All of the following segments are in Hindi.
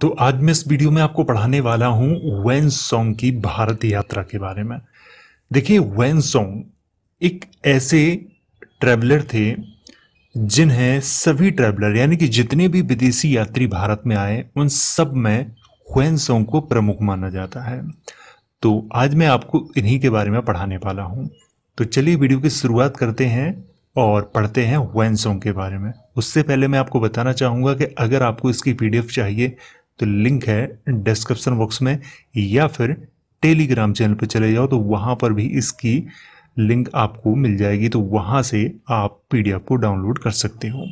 तो आज मैं इस वीडियो में आपको पढ़ाने वाला हूं वैन सॉन्ग की भारत यात्रा के बारे में देखिए वैन सॉन्ग एक ऐसे ट्रेवलर थे जिन्हें सभी ट्रेवलर यानी कि जितने भी विदेशी यात्री भारत में आए उन सब में वैन सोंग को प्रमुख माना जाता है तो आज मैं आपको इन्हीं के बारे में पढ़ाने वाला हूँ तो चलिए वीडियो की शुरुआत करते हैं और पढ़ते हैं वैन सोंग के बारे में उससे पहले मैं आपको बताना चाहूँगा कि अगर आपको इसकी पी चाहिए तो लिंक है डिस्क्रिप्शन बॉक्स में या फिर टेलीग्राम चैनल पर चले जाओ तो वहां पर भी इसकी लिंक आपको मिल जाएगी तो वहां से आप पीडीएफ को डाउनलोड कर सकते हो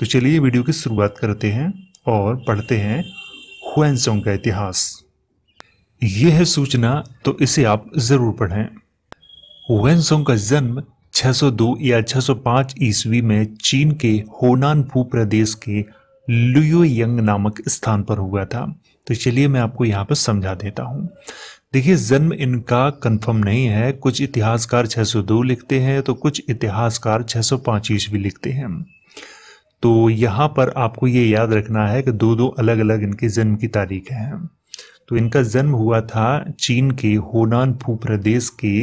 तो चलिए वीडियो की शुरुआत करते हैं और पढ़ते हैं हुएनसोंग का इतिहास यह है सूचना तो इसे आप ज़रूर पढ़ें हुएनसोंग का जन्म 602 या 605 ईस्वी में चीन के होनानपू प्रदेश के लुयो यंग नामक स्थान पर हुआ था तो चलिए मैं आपको यहाँ पर समझा देता हूँ देखिए जन्म इनका कंफर्म नहीं है कुछ इतिहासकार 602 लिखते हैं तो कुछ इतिहासकार 605 ईस्वी लिखते हैं तो यहाँ पर आपको ये याद रखना है कि दो दो अलग अलग इनके जन्म की तारीख है तो इनका जन्म हुआ था चीन के होनान फू प्रदेश के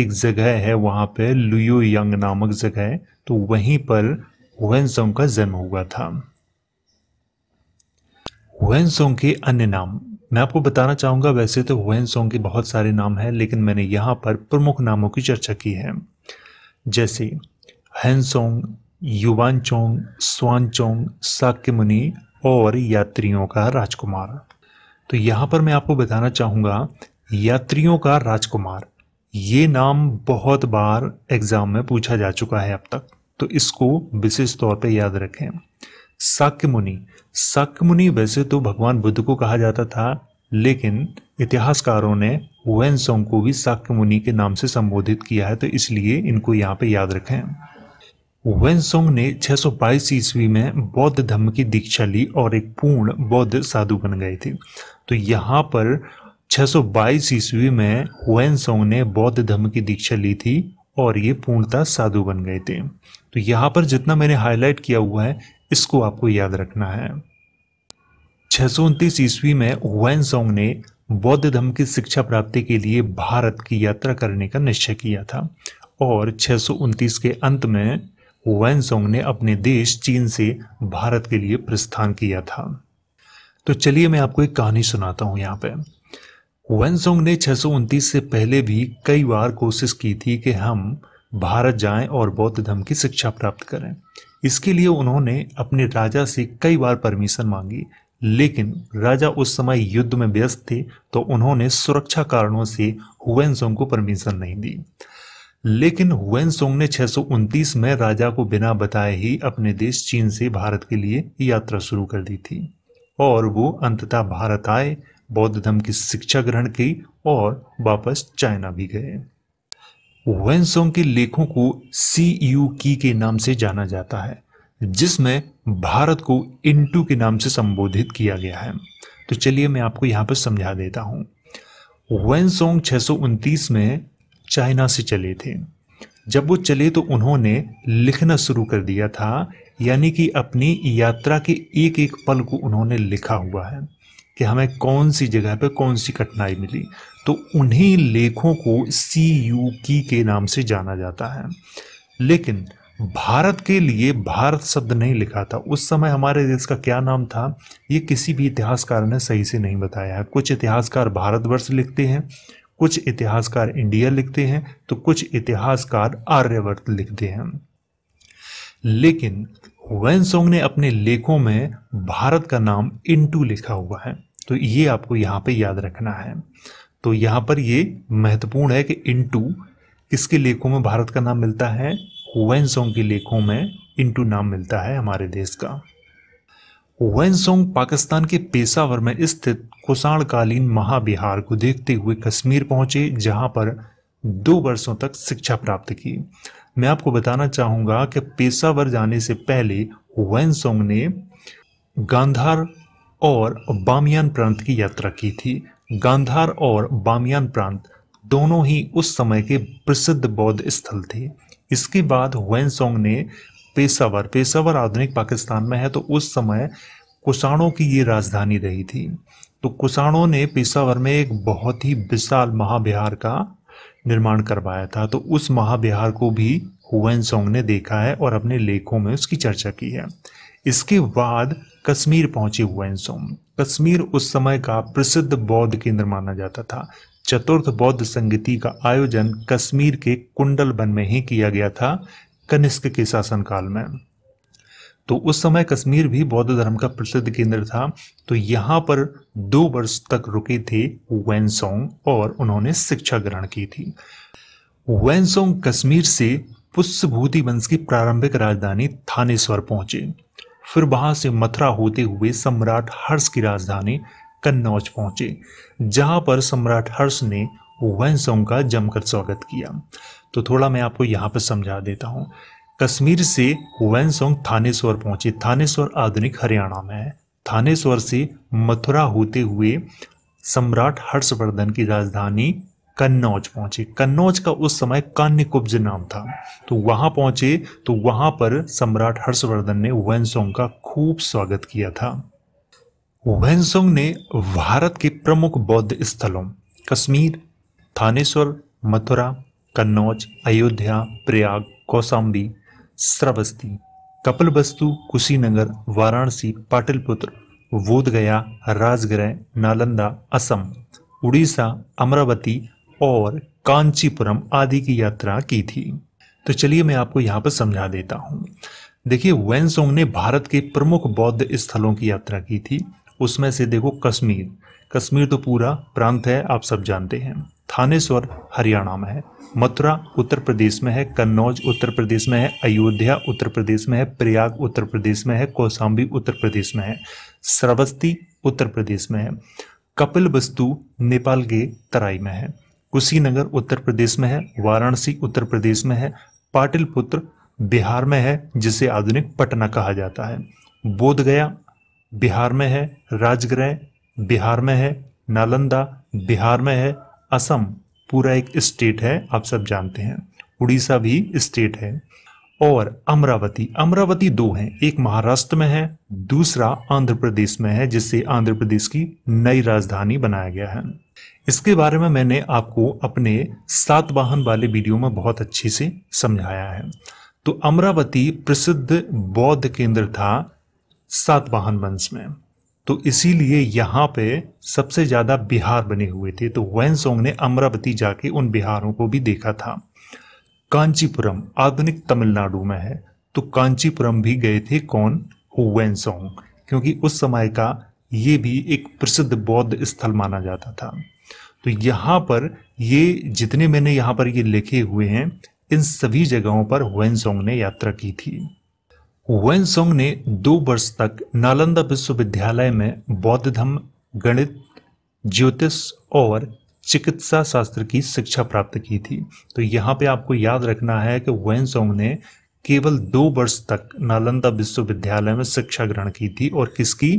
एक जगह है वहाँ पर लुयो यंग नामक जगह तो वहीं पर वह का जन्म हुआ था हुएन सोंग के अन्य नाम मैं आपको बताना चाहूँगा वैसे तो हुएन सोंग के बहुत सारे नाम हैं लेकिन मैंने यहाँ पर प्रमुख नामों की चर्चा की है जैसे हैन सोंग युवान चोंग स्वान चोंग साक्य मुनि और यात्रियों का राजकुमार तो यहाँ पर मैं आपको बताना चाहूँगा यात्रियों का राजकुमार ये नाम बहुत बार एग्ज़ाम में पूछा जा चुका है अब तक तो इसको विशेष तौर पे याद रखें साक्य मुनि साक्य मुनि वैसे तो भगवान बुद्ध को कहा जाता था लेकिन इतिहासकारों ने वैन सोंग को भी साक्य मुनि के नाम से संबोधित किया है तो इसलिए इनको यहाँ पे याद रखें वेन सोंग ने 622 ईस्वी में बौद्ध धर्म की दीक्षा ली और एक पूर्ण बौद्ध साधु बन गए थे तो यहाँ पर 622 ईस्वी में वैन सोंग ने बौद्ध धर्म की दीक्षा ली थी और ये पूर्णतः साधु बन गए थे तो यहाँ पर जितना मैंने हाईलाइट किया हुआ है इसको आपको याद रखना है छह सौ उनतीस ईस्वी में वैनसोंग ने बौद्ध धर्म की शिक्षा प्राप्ति के लिए भारत की यात्रा करने का निश्चय किया था और छः के अंत में वैनसोंग ने अपने देश चीन से भारत के लिए प्रस्थान किया था तो चलिए मैं आपको एक कहानी सुनाता हूं यहाँ पे वैनसोंग ने उनतीस से पहले भी कई बार कोशिश की थी कि हम भारत जाएं और बौद्ध धर्म की शिक्षा प्राप्त करें इसके लिए उन्होंने अपने राजा से कई बार परमिशन मांगी लेकिन राजा उस समय युद्ध में व्यस्त थे तो उन्होंने सुरक्षा कारणों से हुएनसोंग को परमिशन नहीं दी लेकिन हुएनसोंग ने छः में राजा को बिना बताए ही अपने देश चीन से भारत के लिए यात्रा शुरू कर दी थी और वो अंततः भारत आए बौद्ध धर्म की शिक्षा ग्रहण की और वापस चाइना भी गए वेंसोंग के लेखों को सी यू की के नाम से जाना जाता है जिसमें भारत को इंटू के नाम से संबोधित किया गया है तो चलिए मैं आपको यहाँ पर समझा देता हूँ वेंसोंग छः में चाइना से चले थे जब वो चले तो उन्होंने लिखना शुरू कर दिया था यानी कि अपनी यात्रा के एक एक पल को उन्होंने लिखा हुआ है कि हमें कौन सी जगह पर कौन सी कठिनाई मिली तो उन्हीं लेखों को सी यू की के नाम से जाना जाता है लेकिन भारत के लिए भारत शब्द नहीं लिखा था उस समय हमारे देश का क्या नाम था ये किसी भी इतिहासकार ने सही से नहीं बताया है कुछ इतिहासकार भारतवर्ष लिखते हैं कुछ इतिहासकार इंडिया लिखते हैं तो कुछ इतिहासकार आर्यवर्त लिखते हैं लेकिन वैन सोंग ने अपने लेखों में भारत का नाम इंटू लिखा हुआ है तो ये आपको यहाँ पे याद रखना है तो यहाँ पर ये महत्वपूर्ण है कि इंटू किसके लेखों में भारत का नाम मिलता है वेंसोंग के लेखों में इंटू नाम मिलता है हमारे देश का वेंसोंग पाकिस्तान के पेशावर में स्थित कुषाणकालीन महाबिहार को देखते हुए कश्मीर पहुंचे जहां पर दो वर्षों तक शिक्षा प्राप्त की मैं आपको बताना चाहूंगा कि पेशावर जाने से पहले वेंसोंग ने गांधार और बामियान प्रांत की यात्रा की थी गांधार और बामियान प्रांत दोनों ही उस समय के प्रसिद्ध बौद्ध स्थल थे इसके बाद सोंग ने पेशावर पेशावर आधुनिक पाकिस्तान में है तो उस समय कुषाणों की ये राजधानी रही थी तो कुषाणों ने पेशावर में एक बहुत ही विशाल महाविहार का निर्माण करवाया था तो उस महाविहार को भी हुएन सोंग ने देखा है और अपने लेखों में उसकी चर्चा की है इसके बाद कश्मीर पहुंचे हुएनसोम कश्मीर उस समय का प्रसिद्ध बौद्ध केंद्र माना जाता था चतुर्थ बौद्ध संगीति का आयोजन कश्मीर के कुंडल वन में ही किया गया था कनिष्क के शासनकाल में तो उस समय कश्मीर भी बौद्ध धर्म का प्रसिद्ध केंद्र था तो यहाँ पर दो वर्ष तक रुके थे वैनसोंग और उन्होंने शिक्षा ग्रहण की थी वैनसोंग कश्मीर से पुष्पभूति वंश की प्रारंभिक राजधानी थानेश्वर पहुंचे फिर वहां से मथुरा होते हुए सम्राट हर्ष की राजधानी कन्नौज पहुंचे जहां पर सम्राट हर्ष ने वंशों का जमकर स्वागत किया तो थोड़ा मैं आपको यहाँ पर समझा देता हूँ कश्मीर से वंशों थानेश्वर पहुंचे थानेश्वर आधुनिक हरियाणा में है थानेश्वर से मथुरा होते हुए सम्राट हर्षवर्धन की राजधानी कन्नौज पहुंचे कन्नौज का उस समय कान्यकुब्ज नाम था तो वहां पहुंचे तो वहां पर सम्राट हर्षवर्धन ने वेनसोंग का खूब स्वागत किया था वेनसोंग ने भारत के प्रमुख बौद्ध स्थलों कश्मीर थानेश्वर मथुरा कन्नौज अयोध्या प्रयाग कौसाम्बी श्रवस्ती कपिलवस्तु कुशीनगर वाराणसी पाटिलपुत्र बोधगया राजगृह नालंदा असम उड़ीसा अमरावती और कांचीपुरम आदि की यात्रा की थी तो चलिए मैं आपको यहाँ पर समझा देता हूँ देखिए वेनसोंग ने भारत के प्रमुख बौद्ध स्थलों की यात्रा की थी उसमें से देखो कश्मीर कश्मीर तो पूरा प्रांत है आप सब जानते हैं थानेश्वर हरियाणा में है मथुरा उत्तर प्रदेश में है कन्नौज उत्तर प्रदेश में है अयोध्या उत्तर प्रदेश में है प्रयाग उत्तर प्रदेश में है कौसाम्बी उत्तर प्रदेश में है श्रवस्ती उत्तर प्रदेश में है कपिल वस्तु नेपाल के तराई में है कुशीनगर उत्तर प्रदेश में है वाराणसी उत्तर प्रदेश में है पाटिलपुत्र बिहार में है जिसे आधुनिक पटना कहा जाता है बोध गया बिहार में है राजगृह बिहार में है नालंदा बिहार में है असम पूरा एक स्टेट है आप सब जानते हैं उड़ीसा भी स्टेट है और अमरावती अमरावती दो हैं एक महाराष्ट्र में है दूसरा आंध्र प्रदेश में है जिससे आंध्र प्रदेश की नई राजधानी बनाया गया है इसके बारे में मैंने आपको अपने सात वाहन वाले वीडियो में बहुत अच्छे से समझाया है तो अमरावती प्रसिद्ध बौद्ध केंद्र था सातवाहन वंश में तो इसीलिए यहाँ पे सबसे ज़्यादा बिहार बने हुए थे तो वैनसोंग ने अमरावती जाके उन बिहारों को भी देखा था कांचीपुरम आधुनिक तमिलनाडु में है तो कांचीपुरम भी गए थे कौन वैनसोंग क्योंकि उस समय का ये भी एक प्रसिद्ध बौद्ध स्थल माना जाता था तो यहाँ पर ये जितने मैंने यहाँ पर ये लिखे हुए हैं इन सभी जगहों पर हुएनसोंग ने यात्रा की थी हुएनसोंग ने दो वर्ष तक नालंदा विश्वविद्यालय में बौद्ध धर्म गणित ज्योतिष और चिकित्सा शास्त्र की शिक्षा प्राप्त की थी तो यहाँ पे आपको याद रखना है कि वेनसोंग ने केवल दो वर्ष तक नालंदा विश्वविद्यालय में शिक्षा ग्रहण की थी और किसकी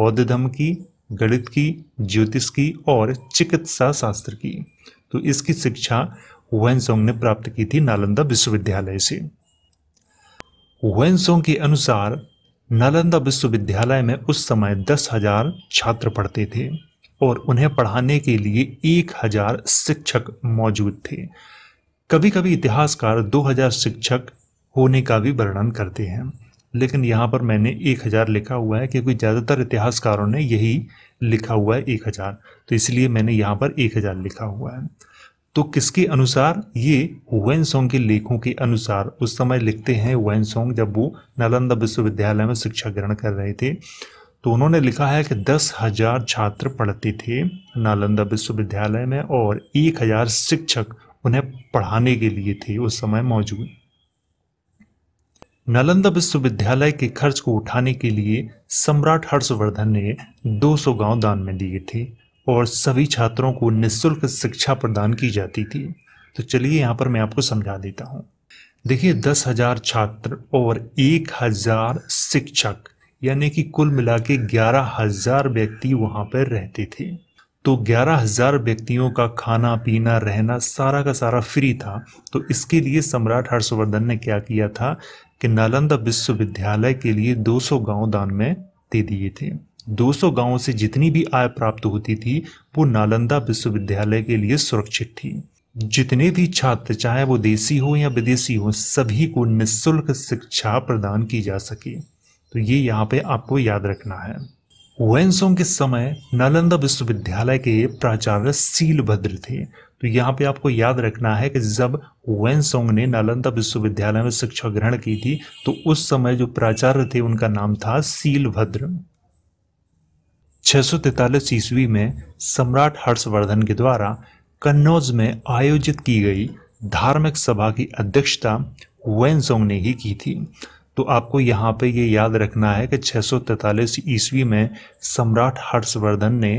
बौद्ध धर्म की गणित की ज्योतिष की और चिकित्सा शास्त्र की तो इसकी शिक्षा वेनसोंग ने प्राप्त की थी नालंदा विश्वविद्यालय से वेनसोंग के अनुसार नालंदा विश्वविद्यालय में उस समय दस हजार छात्र पढ़ते थे और उन्हें पढ़ाने के लिए एक हजार शिक्षक मौजूद थे कभी कभी इतिहासकार दो हजार शिक्षक होने का भी वर्णन करते हैं लेकिन यहाँ पर मैंने एक हज़ार लिखा हुआ है क्योंकि ज़्यादातर इतिहासकारों ने यही लिखा हुआ है एक हज़ार तो इसलिए मैंने यहाँ पर एक हज़ार लिखा हुआ है तो किसके अनुसार ये वैन सोंग के लेखों के अनुसार उस समय लिखते हैं वैन सोंग जब वो नालंदा विश्वविद्यालय में शिक्षा ग्रहण कर रहे थे तो उन्होंने लिखा है कि दस हज़ार छात्र पढ़ते थे नालंदा विश्वविद्यालय में और एक हज़ार शिक्षक उन्हें पढ़ाने के लिए थे उस समय मौजूद नालंदा विश्वविद्यालय के खर्च को उठाने के लिए सम्राट हर्षवर्धन ने 200 गांव दान में दिए थे और सभी छात्रों को निःशुल्क शिक्षा प्रदान की जाती थी तो चलिए यहाँ पर मैं आपको समझा देता हूँ देखिए दस हजार छात्र और एक हजार शिक्षक यानी कि कुल मिला के ग्यारह हजार व्यक्ति वहाँ पर रहते थे तो ग्यारह हजार व्यक्तियों का खाना पीना रहना सारा का सारा फ्री था तो इसके लिए सम्राट हर्षवर्धन ने क्या किया था कि नालंदा विश्वविद्यालय के लिए 200 गांव दान में दे दिए थे 200 गांवों से जितनी भी आय प्राप्त होती थी वो नालंदा विश्वविद्यालय के लिए सुरक्षित थी जितने भी छात्र चाहे वो देसी हो या विदेशी हो सभी को निःशुल्क शिक्षा प्रदान की जा सके तो ये यहाँ पे आपको याद रखना है वेंसोंग के समय नालंदा विश्वविद्यालय के प्राचार्य सीलभद्र थे तो यहाँ पे आपको याद रखना है कि जब वेन सोंग ने नालंदा विश्वविद्यालय में शिक्षा ग्रहण की थी तो उस समय जो प्राचार्य थे उनका नाम था सीलभद्र छह सौ ईस्वी में सम्राट हर्षवर्धन के द्वारा कन्नौज में आयोजित की गई धार्मिक सभा की अध्यक्षता सोंग ने ही की थी तो आपको यहाँ पे ये याद रखना है कि तैतालीस ईस्वी में सम्राट हर्षवर्धन ने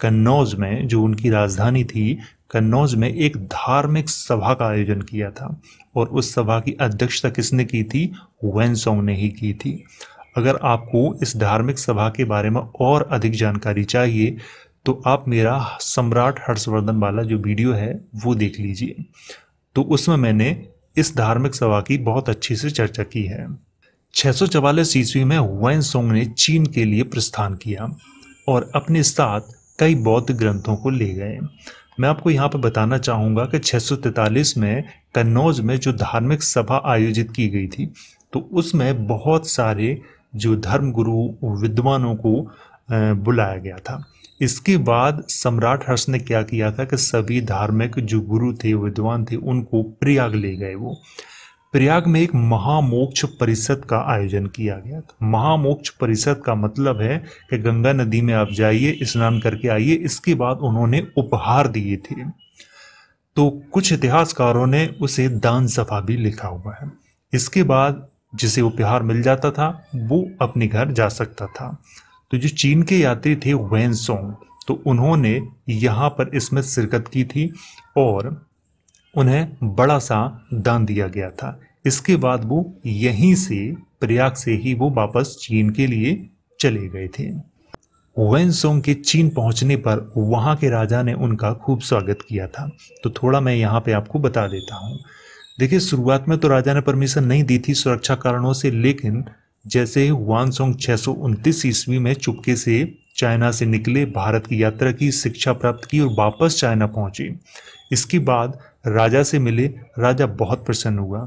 कन्नौज में जो उनकी राजधानी थी कन्नौज में एक धार्मिक सभा का आयोजन किया था और उस सभा की अध्यक्षता किसने की थी वेंसोंग ने ही की थी अगर आपको इस धार्मिक सभा के बारे में और अधिक जानकारी चाहिए तो आप मेरा सम्राट हर्षवर्धन वाला जो वीडियो है वो देख लीजिए तो उसमें मैंने इस धार्मिक सभा की बहुत अच्छी से चर्चा की है छः सौ चवालीस ईस्वी में वैन सोंग ने चीन के लिए प्रस्थान किया और अपने साथ कई बौद्ध ग्रंथों को ले गए मैं आपको यहाँ पर बताना चाहूँगा कि 643 में कन्नौज में जो धार्मिक सभा आयोजित की गई थी तो उसमें बहुत सारे जो धर्म गुरु विद्वानों को बुलाया गया था इसके बाद सम्राट हर्ष ने क्या किया था कि सभी धार्मिक जो गुरु थे विद्वान थे उनको प्रयाग ले गए वो प्रयाग में एक महामोक्ष परिषद का आयोजन किया गया था महामोक्ष परिषद का मतलब है कि गंगा नदी में आप जाइए स्नान करके आइए इसके बाद उन्होंने उपहार दिए थे तो कुछ इतिहासकारों ने उसे दान सफा भी लिखा हुआ है इसके बाद जिसे उपहार मिल जाता था वो अपने घर जा सकता था तो जो चीन के यात्री थे वैन सोंग तो उन्होंने यहाँ पर इसमें शिरकत की थी और उन्हें बड़ा सा दान दिया गया था इसके बाद वो यहीं से प्रयाग से ही वो वापस चीन के लिए चले गए थे सोंग के चीन पहुंचने पर वहां के राजा ने उनका खूब स्वागत किया था तो थोड़ा मैं यहाँ पे आपको बता देता हूँ देखिए शुरुआत में तो राजा ने परमिशन नहीं दी थी सुरक्षा कारणों से लेकिन जैसे ही वानसोंग छः सौ ईस्वी में चुपके से चाइना से निकले भारत की यात्रा की शिक्षा प्राप्त की और वापस चाइना पहुंचे इसके बाद राजा से मिले राजा बहुत प्रसन्न हुआ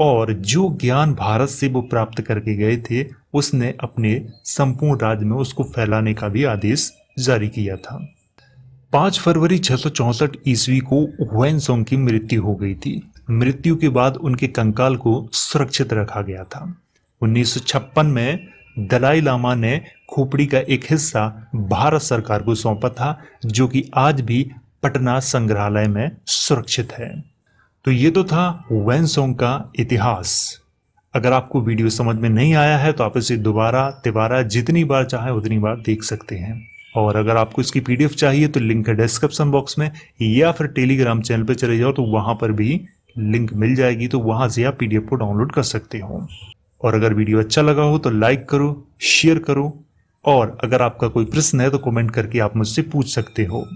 और जो ज्ञान भारत से वो प्राप्त करके गए थे उसने अपने संपूर्ण राज्य में उसको फैलाने का भी आदेश जारी किया था पाँच फरवरी छः ईस्वी को सोंग की मृत्यु हो गई थी मृत्यु के बाद उनके कंकाल को सुरक्षित रखा गया था उन्नीस सौ छप्पन में दलाई लामा ने खोपड़ी का एक हिस्सा भारत सरकार को सौंपा था जो कि आज भी पटना संग्रहालय में सुरक्षित है तो ये तो था वैन का इतिहास अगर आपको वीडियो समझ में नहीं आया है तो आप इसे दोबारा तिबारा जितनी बार चाहे उतनी बार देख सकते हैं और अगर आपको इसकी पीडीएफ चाहिए तो लिंक है डिस्क्रिप्शन बॉक्स में या फिर टेलीग्राम चैनल पर चले जाओ तो वहां पर भी लिंक मिल जाएगी तो वहां से आप पीडीएफ को डाउनलोड कर सकते हो और अगर वीडियो अच्छा लगा हो तो लाइक करो शेयर करो और अगर आपका कोई प्रश्न है तो कमेंट करके आप मुझसे पूछ सकते हो